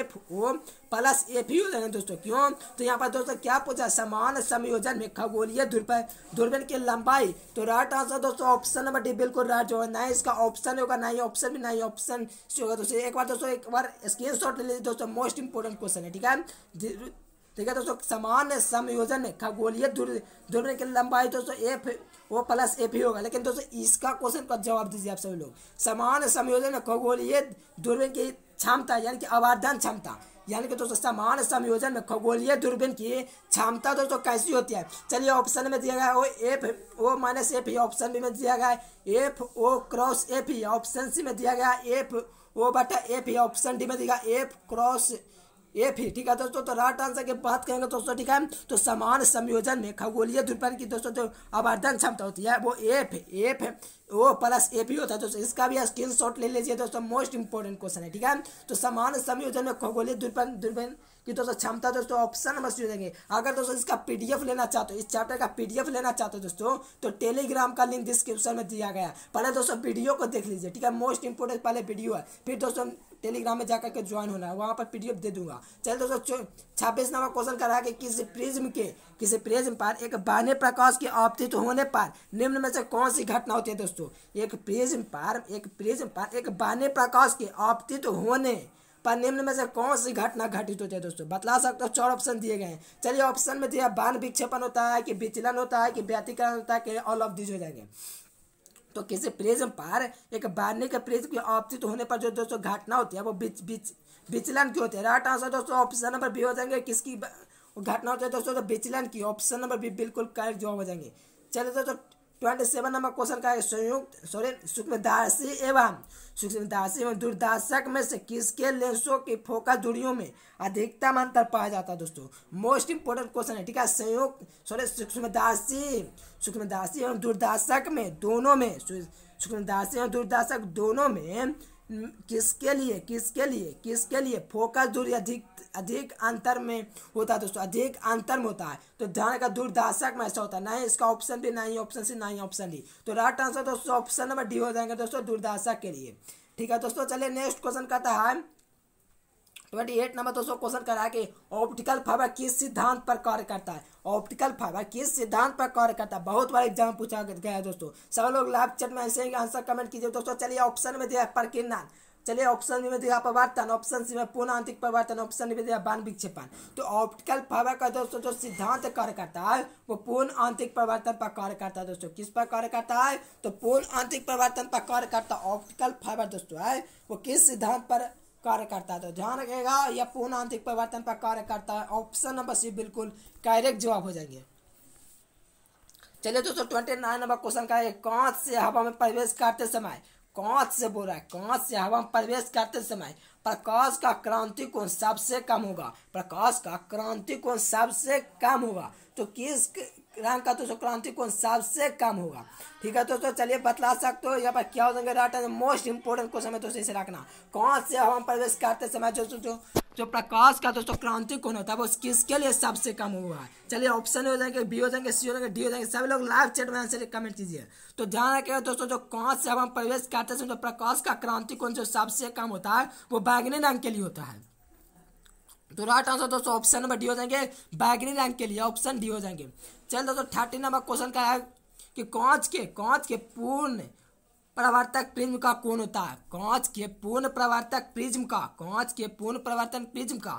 F O plus F U लेना दोस्तों क्यों तो यहाँ पर दोस्तों क्या पूछा समान संयोजन में खगोलीय दुर्बल दुर्बीन की लंबाई तो राइट आंसर दोस्तों ऑप्शन नंबर डी बिल्कुल राइट जो है ना इसका ऑप्शन होगा ना ही ऑप्शन भी ना ही ऑप्शन होगा दोस्तों एक बार दोस्तों एक बार स्क्रीन शॉट ले लीजिए दोस्तों मोस्ट इंपोर्टेंट क्वेश्चन है ठीक है ठीक है दोस्तों समान समयोजन खगोलीय दूर की लंबाई दोस्तों एफ वो प्लस एफ ही होगा लेकिन दोस्तों इसका क्वेश्चन का जवाब दीजिए आप सभी लोग समान समयोजन खगोलीय दूरबीन की क्षमता यानी कि आवर्धन क्षमता यानी कि दोस्तों समान संयोजन में खगोलीय दूरबीन की क्षमता दोस्तों कैसी होती है चलिए ऑप्शन में दिया गया है वो एफ ओ माइनस एफ ही ऑप्शन बी में दिया गया है एफ ओ क्रॉस एफ ही ऑप्शन सी में दिया गया एफ ओ बटा एफ ही ऑप्शन डी में दिया एफ क्रॉस ए फिर ठीक है दोस्तों तो राइट आंसर की बात करेंगे दोस्तों ठीक है तो समान संयोजन में खगोलीय दुर्पन की दोस्तों जो आवर्धन क्षमता होती है वो F F O plus A भी होता है दोस्तों इसका भी स्क्रीन शॉट ले लीजिए दोस्तों मोस्ट इंपॉर्टेंट क्वेश्चन है ठीक है तो समान संयोजन में खगोलीय दुर्पन दुर्पण कि दोस्तों क्षमता दोस्तों ऑप्शन नंबर सी देंगे अगर दोस्तों इसका पीडीएफ लेना चाहते हो इस चैप्टर का पीडीएफ लेना चाहते हो दोस्तों तो टेलीग्राम का लिंक डिस्क्रिप्शन में दिया गया है पहले दोस्तों वीडियो को देख लीजिए ठीक है मोस्ट इंपोर्टेंट पहले वीडियो है फिर दोस्तों टेलीग्राम में जाकर के ज्वाइन होना है वहाँ पर पी दे दूंगा चल दोस्तों छब्बीस नंबर क्वेश्चन कर रहा है कि किसी प्रिज्म के किसी प्रिज्म पर एक बाह्य प्रकाश के आपतित होने पर निम्न में से कौन सी घटना होती है दोस्तों एक प्रिज्म पर एक प्रिज्म पर एक बाह्य प्रकाश के आपतित होने पर निम्न में से कौन सी घटना घटित होती है दोस्तों बतला सकते हो चार ऑप्शन दिए गए हैं चलिए ऑप्शन में दिया बाण विक्षेपण होता है कि विचलन होता है कि व्यतिकरण होता है कि ऑल ऑफ दीज हो जाएंगे तो किसी प्रेज पर एक बारने के प्रेज्म के ऑप्सित होने पर जो दोस्तों घटना होती है वो बीच बीच विचलन की होती है राइट आंसर दोस्तों ऑप्शन नंबर बी हो जाएंगे किसकी घटना होती है दोस्तों तो विचलन की ऑप्शन नंबर बी बिल्कुल करेक्ट जवाब हो जाएंगे चलिए दोस्तों तो ट्वेंटी सेवन नंबर क्वेश्चन का संयुक्त सॉरी सूक्ष्मदाशी एवं सूक्ष्मदाशी एवं दूरदर्शक में से किसके लेंसों की फोकस दूरियों में अधिकतम अंतर पाया जाता है दोस्तों मोस्ट इंपोर्टेंट क्वेश्चन है ठीक है संयुक्त सॉरी सूक्ष्मदाशी सूक्ष्मदाशी एवं दूरदर्शक में दोनों में सूक्ष्मदाशी एवं दूरदर्शक दोनों में किसके लिए किसके लिए किसके लिए फोकस दूरी अधिक अधिक अंतर में होता है दोस्तों अधिक अंतर में होता है तो ध्यान का दुर्दाशक में ऐसा होता है ना ही इसका ऑप्शन भी ना ही ऑप्शन सी ना ही ऑप्शन डी तो राइट आंसर दोस्तों ऑप्शन नंबर डी हो जाएंगे दोस्तों दुर्दाशक के लिए ठीक है दोस्तों चलिए नेक्स्ट क्वेश्चन कहता है ट्वेंटी एट नंबर दोस्तों क्वेश्चन करा कि ऑप्टिकल फाइबर किस सिद्धांत पर कार्य करता है ऑप्टिकल फाइबर किस सिद्धांत पर कार्य करता है बहुत बड़ा एग्जाम पूछा गया है दोस्तों सब लोग लाइव चैट में ऐसे ही आंसर कमेंट कीजिए दोस्तों चलिए ऑप्शन में दिया प्रकीर्णन चलिए ऑप्शन बी में दिया प्रवर्तन ऑप्शन सी में पूर्ण आंतरिक परिवर्तन ऑप्शन बी में दिया बान विक्षेपण तो ऑप्टिकल फाइबर का दोस्तों जो सिद्धांत कार्य करता है वो पूर्ण आंतरिक परिवर्तन पर कार्य करता है दोस्तों किस पर कार्य करता है तो पूर्ण आंतरिक परिवर्तन पर कार्य करता ऑप्टिकल फाइबर दोस्तों है वो किस सिद्धांत पर कार्य करता है तो ध्यान रखेगा यह पूर्ण आंतरिक परिवर्तन पर कार्य करता है ऑप्शन नंबर सी बिल्कुल डायरेक्ट जवाब हो जाएंगे चलिए दोस्तों ट्वेंटी नाइन नंबर क्वेश्चन का है कांच से हवा में प्रवेश करते समय कांच से बोल रहा है कांच से हवा में प्रवेश करते समय प्रकाश का क्रांति कोण सबसे कम होगा प्रकाश का क्रांति कोण सबसे कम होगा तो किस रंग का दोस्तों क्रांति कोण सबसे कम होगा ठीक है दोस्तों तो चलिए बतला सकते हो यहाँ पर क्या हो जाएंगे मोस्ट इंपोर्टेंट क्वेश्चन है दोस्तों इसे रखना कौन से हम प्रवेश करते समय जो जो जो जो प्रकाश का दोस्तों क्रांति कौन होता है वो किसके लिए सबसे कम हुआ है चलिए ऑप्शन हो जाएंगे बी हो जाएंगे सी हो जाएंगे डी हो जाएंगे सभी लोग लाइव चैट में आंसर कमेंट कीजिए तो ध्यान रखिएगा दोस्तों जो कांच से हम प्रवेश करते हैं तो प्रकाश का क्रांति कौन जो सबसे कम होता है वो बैगनी रंग के लिए होता है तो राइट आंसर दोस्तों ऑप्शन नंबर डी हो जाएंगे बैगनी रंग के लिए ऑप्शन डी हो जाएंगे चल दोस्तों थर्टी नंबर क्वेश्चन का है कि कांच के कांच के पूर्ण प्रवर्तक प्रिज्म का कोण होता है कांच के पूर्ण प्रवर्तक प्रिज्म का कांच के पूर्ण प्रवर्तन प्रिज्म का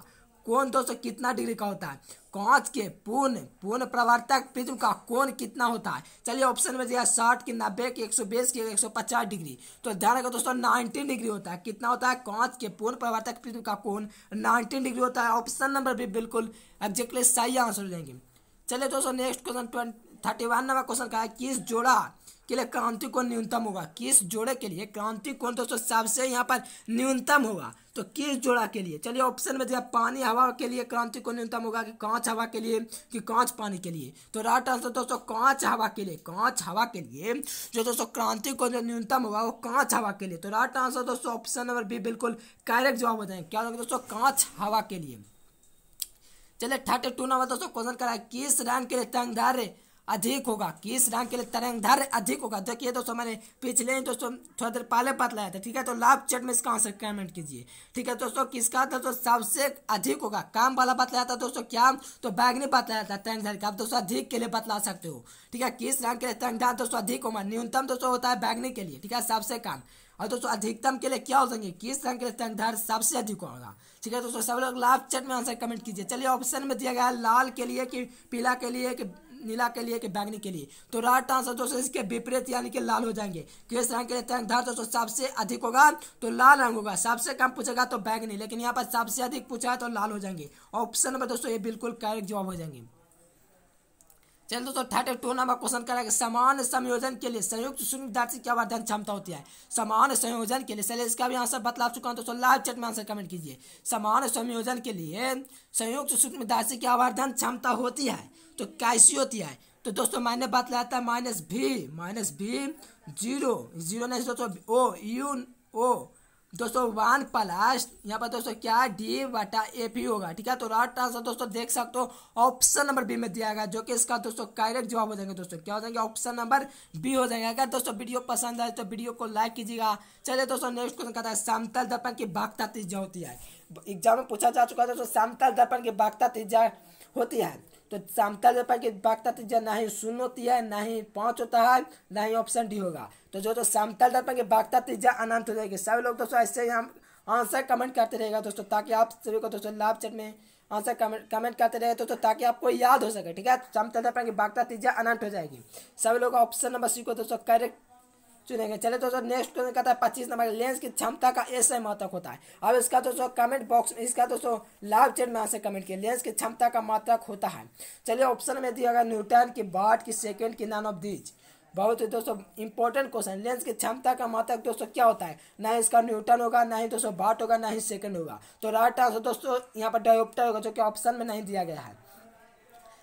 कोण दोस्तों कितना डिग्री का होता है कांच के पूर्ण पूर्ण प्रवर्तक प्रिज्म का कोण कितना होता है चलिए ऑप्शन में दिया साठ की नब्बे की एक सौ बीस की एक सौ पचास डिग्री तो ध्यान रखो दोस्तों नाइनटीन डिग्री होता है कितना होता है कांच के पूर्ण प्रवर्तक प्रिज्म का कोण नाइनटीन डिग्री होता है ऑप्शन नंबर भी बिल्कुल एग्जैक्टली सही आंसर हो जाएंगे चलिए दोस्तों नेक्स्ट क्वेश्चन थर्टी वन नंबर क्वेश्चन का है किस जोड़ा के लिए क्रांति कोण न्यूनतम होगा किस जोड़े के लिए क्रांति कोण दोस्तों सबसे यहाँ पर न्यूनतम होगा तो किस जोड़ा के लिए चलिए ऑप्शन में दिया पानी हवा के लिए क्रांति कोण न्यूनतम होगा कि कांच हवा के लिए कि कांच पानी के लिए तो राइट आंसर दोस्तों कांच हवा के लिए कांच हवा के लिए जो दोस्तों क्रांति कोण जो न्यूनतम होगा वो कांच हवा के लिए तो राइट आंसर दोस्तों ऑप्शन नंबर बी बिल्कुल करेक्ट जवाब जाए क्या होगा दोस्तों कांच हवा के लिए चलिए थर्टी टू नंबर दोस्तों क्वेश्चन करा किस रैंक के लिए तंग अधिक होगा किस रंग के लिए तरंग धर अधिक होगा देखिए दोस्तों मैंने पिछले दोस्तों थोड़ा देर पहले बतलाया था ठीक है तो लाभ चैट में इसका आंसर कमेंट कीजिए ठीक है दोस्तों किसका था तो सबसे अधिक होगा काम वाला बतलाया था दोस्तों क्या तो बैगनी बतलाया था तरंग धर का आप दोस्तों अधिक के लिए बतला सकते हो ठीक है किस रंग के लिए तरंग तरंगधर दोस्तों अधिक होगा न्यूनतम दोस्तों होता है बैगनी के लिए ठीक है सबसे काम और दोस्तों अधिकतम के लिए क्या हो जाएंगे किस रंग के लिए तरंग रंगधार सबसे अधिक होगा ठीक है दोस्तों सब लोग लाभ चैट में आंसर कमेंट कीजिए चलिए ऑप्शन में दिया गया लाल के लिए कि पीला के लिए कि नीला के लिए कि बैंगनी के लिए तो राइट आंसर दोस्तों इसके विपरीत यानी कि लाल हो जाएंगे किस रंग के लिए दोस्तों सबसे अधिक होगा तो लाल रंग होगा सबसे कम पूछेगा तो बैंगनी लेकिन यहाँ पर सबसे अधिक पूछा है तो लाल हो जाएंगे ऑप्शन नंबर दोस्तों ये बिल्कुल करेक्ट जवाब हो जाएंगे चल दोस्तों थर्ड टू नंबर क्वेश्चन करेंगे समान संयोजन के लिए संयुक्त शून्य विद्यार्थी क्या वर्धन क्षमता होती है समान संयोजन के लिए चलिए इसका भी आंसर बतला चुका हूँ दोस्तों लाइव चैट में आंसर कमेंट कीजिए समान संयोजन के लिए संयुक्त शून्य विद्यार्थी क्या वर्धन क्षमता होती है तो कैसी होती है तो दोस्तों मैंने बतलाया था माइनस भी माइनस भी जीरो जीरो नहीं दोस्तों ओ यू ओ दोस्तों वन प्लस यहाँ पर दोस्तों क्या डी वटा ए पी होगा ठीक है तो राइट आंसर दोस्तों देख सकते हो ऑप्शन नंबर बी में दिया गया जो कि इसका दोस्तों करेक्ट जवाब हो जाएंगे दोस्तों क्या हो जाएंगे ऑप्शन नंबर बी हो जाएंगे अगर दोस्तों वीडियो पसंद आए तो वीडियो को लाइक कीजिएगा चलिए दोस्तों नेक्स्ट क्वेश्चन कहता है समतल दर्पण की बागता तीजा होती है एग्जाम में पूछा जा चुका है दोस्तों समतल दर्पण की बागता तीजा होती है तो समतल व्यापार के बागता त्रिज्या तो ना ही शून्य होती है ना ही पाँच होता है ना ही ऑप्शन डी होगा तो जो तो समतल दर्पण के भागता त्रिज्या तो अनंत हो जाएगी सब लोग दोस्तों ऐसे ही हम आंसर कमेंट करते रहेगा दोस्तों ताकि आप सभी को दोस्तों लाभ चट में आंसर कमेंट कमेंट करते रहे दोस्तों ताकि आपको याद हो सके ठीक है समतल दर्पण की बागता त्रिज्या तो अनंत हो जाएगी सभी लोग ऑप्शन नंबर सी को दोस्तों करेक्ट चुनेंगे चले दोस्तों नेक्स्ट क्वेश्चन कहता है पच्चीस नंबर लेंस की क्षमता का ऐसे एम होता है अब इसका दोस्तों कमेंट बॉक्स में इसका दोस्तों लाइव चैट में आंसर कमेंट किया लेंस की क्षमता का मात्रक होता है चलिए ऑप्शन में दिया गया न्यूटन की बाट की सेकेंड की नान ऑफ दीज बहुत ही दोस्तों इंपॉर्टेंट क्वेश्चन लेंस की क्षमता का मात्रक दोस्तों क्या होता है ना इसका न्यूटन होगा ना ही दोस्तों बाट होगा ना ही सेकेंड होगा तो राइट आंसर दोस्तों यहाँ पर डायोप्टर होगा जो कि ऑप्शन में नहीं दिया गया है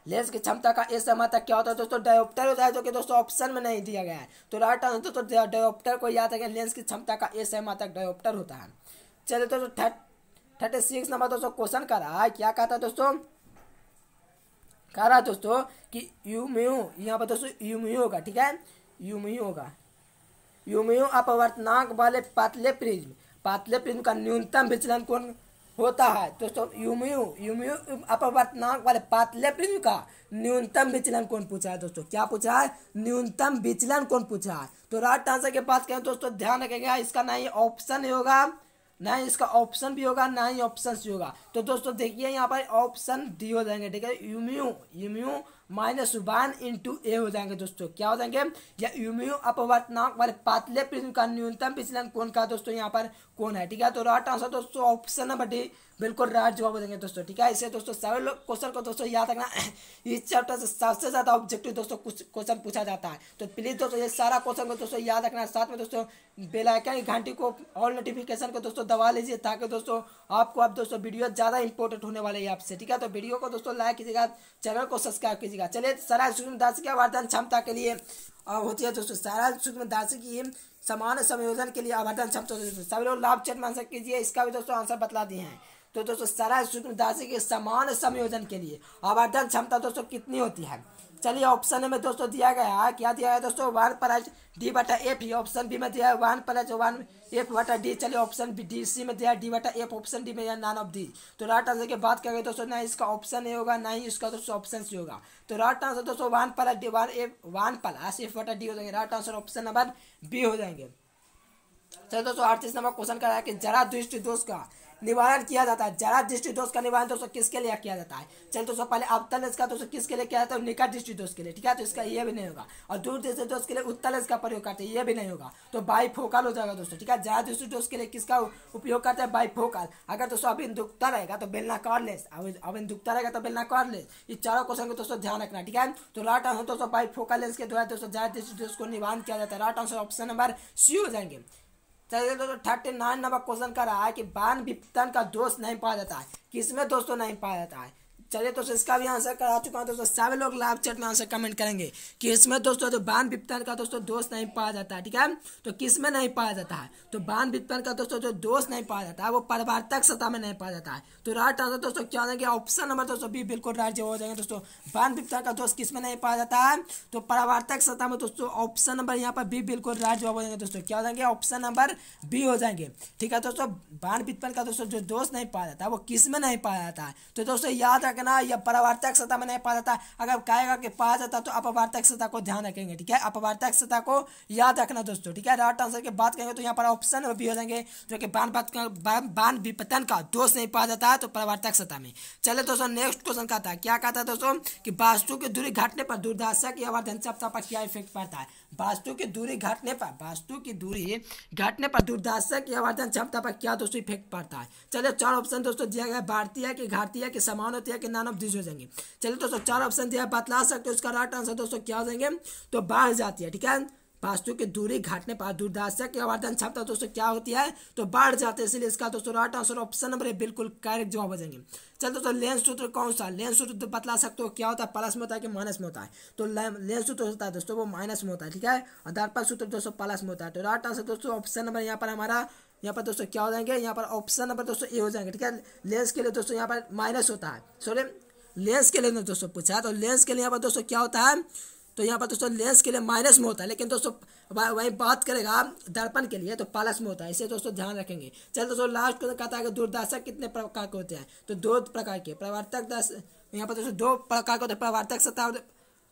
लेंस की क्षमता का इस समय तक क्या होता है दोस्तों डायोप्टर होता है जो कि दोस्तों ऑप्शन में नहीं दिया गया है तो राइट आंसर दोस्तों डायोप्टर को याद रखें लेंस की क्षमता का इस समय तक डायोप्टर होता है चलिए दोस्तों थर्टी सिक्स नंबर दोस्तों क्वेश्चन कर हाँ, रहा है क्या कहता है दोस्तों कह रहा है दोस्तों कि यूमियो यहाँ पर दोस्तों यूमियो होगा ठीक है यूमियो होगा यूमियो अपवर्तनाक वाले पतले प्रिज्म पातले प्रिज्म का न्यूनतम विचलन कोण होता है दोस्तों अपवर्तनांक वाले पातले पिंड का न्यूनतम विचलन कौन पूछा है दोस्तों क्या पूछा है न्यूनतम विचलन कौन पूछा है तो राइट आंसर के पास कहें दोस्तों ध्यान रखेगा इसका ना ही ऑप्शन होगा ना ही इसका ऑप्शन भी होगा ना ही ऑप्शन भी होगा तो दोस्तों देखिए यहाँ पर ऑप्शन डी हो जाएंगे ठीक है यूम्यू यूम्यू माइनस वन इंटू ए हो जाएंगे दोस्तों क्या हो जाएंगे या यूमियो अपवर्तनाक वाले पातले प्रिज्म का न्यूनतम विचलन कौन का दोस्तों यहाँ पर कौन है ठीक है तो राइट आंसर दोस्तों ऑप्शन नंबर डी बिल्कुल राइट जवाब हो जाएंगे दोस्तों ठीक है इसे दोस्तों सभी लोग क्वेश्चन को दोस्तों याद रखना इस चैप्टर से सबसे ज़्यादा ऑब्जेक्टिव दोस्तों क्वेश्चन पूछा जाता है तो प्लीज़ दोस्तों ये सारा क्वेश्चन को दोस्तों याद रखना साथ में दोस्तों बेल आइकन की घंटी को ऑल नोटिफिकेशन को दोस्तों दबा लीजिए ताकि दोस्तों आपको अब आप दोस्तों वीडियो ज़्यादा इंपॉर्टेंट होने वाले हैं आपसे ठीक है तो वीडियो को दोस्तों लाइक कीजिएगा चैनल को सब्सक्राइब कीजिएगा चलिए सारा सूक्ष्म दासिका आवर्धन क्षमता के लिए होती है दोस्तों सारा सूक्ष्म दासी की समान संयोजन के लिए आवर्धन क्षमता सभी लोग लाभ चेट मान कीजिए इसका भी दोस्तों आंसर बतला दिए हैं तो दोस्तों सारा सूक्ष्म दासी के समान संयोजन के लिए आवर्धन क्षमता दोस्तों कितनी होती है चलिए ऑप्शन में दोस्तों दिया गया क्या दिया है दोस्तों वन प्लस डी बटा एफ ही ऑप्शन बी में दिया है वन प्लस वन एफ बटा डी चलिए ऑप्शन बी डी सी में दिया है डी बटा एफ ऑप्शन डी में या नान ऑफ डी तो राइट आंसर की बात करें दोस्तों ना इसका ऑप्शन ए होगा ना ही इसका दोस्तों ऑप्शन सी होगा तो राइट आंसर दोस्तों one plus D one F one plus F बटा डी हो जाएंगे right answer option number B हो जाएंगे चलिए दोस्तों अड़तीस नंबर क्वेश्चन कराया कि जरा दृष्टि दोष का निवारण किया जाता है जरा दृष्टि दोष का निवारण दोस्तों किसके लिए किया जाता है चल दोस्तों पहले अवतल का दोस्तों किसके लिए किया जाता है निकट दृष्टि दोष के लिए ठीक है तो इसका यह भी नहीं होगा और दूर दृष्टि दोष के लिए उत्तल का प्रयोग करते हैं ये भी नहीं होगा तो बाईफोकल हो जाएगा दोस्तों ठीक है जरा दृष्टि दोष के लिए किसका उपयोग करते हैं बाईफोकल अगर दोस्तों अभी दुखता रहेगा तो बेलना कॉर्लेस दुखता रहेगा तो बेलना कॉर्लेस इस चारों क्वेश्चन को दोस्तों ध्यान रखना ठीक है तो राइट आंसर दोस्तों बाई लेंस के द्वारा दोस्तों जरा दृष्टि दोष को निवारण किया जाता है right answer option number C हो जाएंगे चलिए दोस्तों थर्टी नाइन नंबर क्वेश्चन कर रहा है कि बान विपतन का दोष नहीं पाया जाता है किसमें दोस्तों नहीं पाया जाता है चलिए दोस्तों इसका भी आंसर करा चुका हूँ दोस्तों सारे लोग लाइव चैट में आंसर कमेंट करेंगे कि इसमें दोस्तों जो तो बान विपतन का दोस्तों दोस्त नहीं पाया जाता है ठीक है तो किस में नहीं पाया जाता है तो बान विपतन का दोस्तों जो दोष नहीं पाया जाता है वो परिवार्तक सतह में नहीं पाया जाता है तो राइट आंसर दोस्तों क्या होगा ऑप्शन नंबर दोस्तों बी बिल्कुल राइट जो हो जाएंगे दोस्तों बान विपतन का दोस्त किस में नहीं पाया जाता है तो परिवार्तक सतह में दोस्तों ऑप्शन नंबर यहाँ पर बी बिल्कुल राइट जवाब हो जाएंगे दोस्तों क्या हो जाएंगे ऑप्शन नंबर बी हो जाएंगे ठीक है दोस्तों बान विपतन का दोस्तों जो दोष नहीं पाया जाता है वो किस में नहीं पाया जाता है तो दोस्तों याद रखें रखना या परावार्तक सत्ता में नहीं पा जाता अगर कहेगा कि पा जाता तो अपवार्तक सत्ता को ध्यान रखेंगे ठीक है अपवार्तक सत्ता को याद रखना दोस्तों ठीक है राइट आंसर की बात करेंगे तो यहाँ पर ऑप्शन भी हो जाएंगे जो कि बान बात बान विपतन का दोष नहीं पाया जाता तो परावार्तक सत्ता में चले दोस्तों नेक्स्ट क्वेश्चन कहता है क्या कहता है दोस्तों की वास्तु की दूरी घटने पर दुर्दशा की आवर्धन सप्ताह पर क्या इफेक्ट पड़ता है वास्तु की दूरी घटने पर वास्तु की दूरी घटने पर दूरदर्शक या वर्धन क्षमता पर क्या दोस्तों इफेक्ट पड़ता है चलिए चार ऑप्शन दोस्तों दिया गया भारतीय की घाटिया की समान होती है कि नान ऑफ हो जाएंगे चलिए दोस्तों चार ऑप्शन दिया बतला सकते हो उसका राइट आंसर दोस्तों क्या हो जाएंगे तो बाढ़ जाती है ठीक है वास्तु की दूरी घाटने पर दूरदर्शक की आवर्धन क्षमता दोस्तों क्या होती है तो बढ़ जाते हैं इसलिए इसका दोस्तों राइट आंसर ऑप्शन नंबर बिल्कुल करेक्ट जवाब हो जाएंगे चल दोस्तों लेंस सूत्र कौन सा लेंस सूत्र तो बतला सकते हो क्या होता है प्लस में होता है कि माइनस में होता है तो लेंस सूत्र होता है दोस्तों वो माइनस में होता है ठीक है और दर्पण सूत्र दोस्तों प्लस में होता है तो राइट आंसर दोस्तों ऑप्शन नंबर यहाँ पर हमारा यहाँ पर दोस्तों क्या हो जाएंगे यहाँ पर ऑप्शन नंबर दोस्तों ए हो जाएंगे ठीक है लेंस के लिए दोस्तों यहाँ पर माइनस होता है सॉरी लेंस के लिए दोस्तों पूछा है तो लेंस के लिए यहाँ पर दोस्तों क्या होता है तो यहाँ पर दोस्तों लेंस के लिए माइनस में होता है लेकिन दोस्तों वही बात करेगा दर्पण के लिए तो प्लस में होता है इसे दोस्तों ध्यान रखेंगे चलिए दोस्तों लास्ट क्वेश्चन तो कहता है कि दूरदर्शक कितने प्रकार के होते हैं तो दो प्रकार के प्रवर्तक दर्श यहाँ पर दोस्तों दो प्रकार के होते हैं प्रवर्तक सत्ता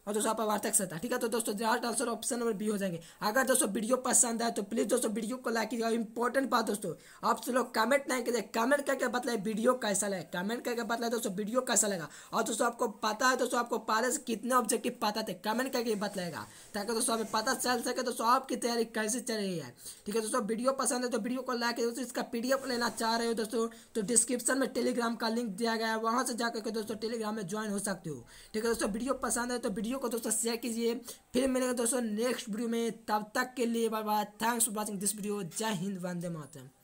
और दोस्तों आप वार्तक सत्ता ठीक है तो दोस्तों last answer option number B हो जाएंगे अगर दोस्तों वीडियो पसंद आए तो प्लीज़ दोस्तों वीडियो को लाइक कीजिएगा इंपॉर्टेंट बात दोस्तों आप सब लोग कमेंट नहीं कीजिए कमेंट करके बताए वीडियो कैसा लगे कमेंट करके बताए दोस्तों वीडियो कैसा लगा और दोस्तों आपको पता है दोस्तों आपको पहले से कितने ऑब्जेक्टिव पता थे कमेंट करके बताएगा ताकि दोस्तों हमें पता चल सके दोस्तों आपकी तैयारी कैसे चल रही है ठीक है दोस्तों वीडियो पसंद है तो वीडियो को लाइक दोस्तों इसका पी लेना चाह रहे हो दोस्तों तो डिस्क्रिप्शन में टेलीग्राम का लिंक दिया गया है वहाँ से जाकर के दोस्तों टेलीग्राम में ज्वाइन हो सकते हो ठीक है दोस्तों वीडियो पसंद है तो वीडियो वीडियो को दोस्तों शेयर कीजिए फिर मिलेगा दोस्तों नेक्स्ट वीडियो में तब तक के लिए bye bye thanks for watching this video जय हिंद वंदे मातरम